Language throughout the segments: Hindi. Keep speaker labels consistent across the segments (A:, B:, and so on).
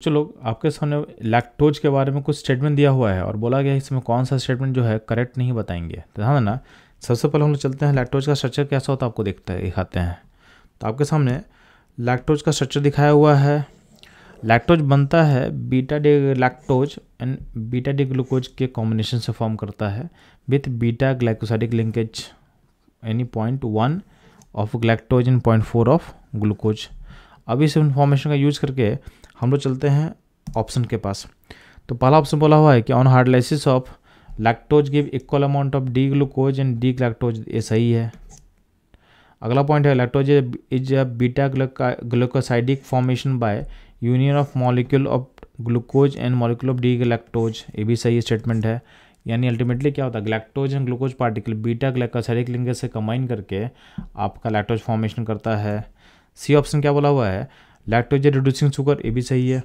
A: कुछ लोग आपके सामने लैक्टोज के बारे में कुछ स्टेटमेंट दिया हुआ है और बोला गया है इसमें कौन सा स्टेटमेंट जो है करेक्ट नहीं बताएंगे तो ध्यान हाँ ना सबसे पहले हम लोग चलते हैं लैक्टोज का स्ट्रक्चर कैसा होता है आपको देखते हैं दिखाते हैं तो आपके सामने लैक्टोज का स्ट्रक्चर दिखाया हुआ है लैक्टोज बनता है beta D lactose and beta D glucose के कॉम्बिनेशन से फॉर्म करता है विथ बीटा ग्लाइकोसाइडिक लिंकेज यानी point one of galactose and point four of glucose अब इस इंफॉर्मेशन का यूज करके हम लोग चलते हैं ऑप्शन के पास तो पहला ऑप्शन बोला हुआ है कि on hydrolysis of lactose give equal amount of D glucose and D lactose ये सही है अगला पॉइंट है lactose is a beta glucosidic formation by union of molecule of glucose and molecule of D lactose ये भी सही स्टेटमेंट है यानी अल्टीमेटली क्या होता है galactose and glucose particle beta glycosidic linkage से कंबाइन करके आपका लैक्टोज फॉर्मेशन करता है सी ऑप्शन क्या बोला हुआ है लैक्टोज रिड्यूसिंग शुगर ये भी सही है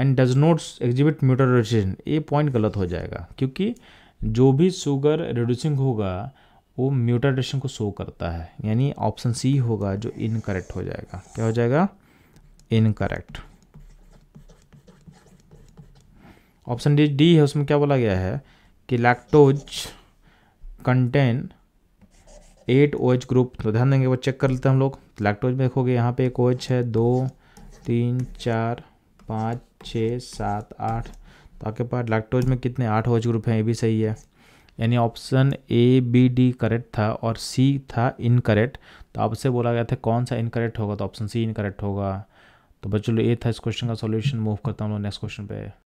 A: एंड डज नॉट एग्जिबिट म्यूटर ये पॉइंट गलत हो जाएगा क्योंकि जो भी शुगर रिड्यूसिंग होगा वो म्यूटरेशन को शो करता है यानी ऑप्शन सी होगा जो इनकरेक्ट हो जाएगा क्या हो जाएगा इनकरेक्ट ऑप्शन डी डी है उसमें क्या बोला गया है कि lactose content at O H group तो ध्यान देंगे वो चेक कर लेते हैं हम लोग लैक्टोज में देखोगे यहाँ पे एक ओ OH एच है दो तीन चार पाँच छः सात आठ तो आपके पास लैक्टोज में कितने आठ ओ OH ग्रुप हैं ये भी सही है यानी option A B D correct था और सी था इनकरेक्ट तो आपसे बोला गया था कौन सा इनकरेक्ट होगा तो ऑप्शन सी इनकरेक्ट होगा तो बच्चों ये था इस क्वेश्चन का सॉल्यूशन मूव करता हूँ नेक्स्ट क्वेश्चन पे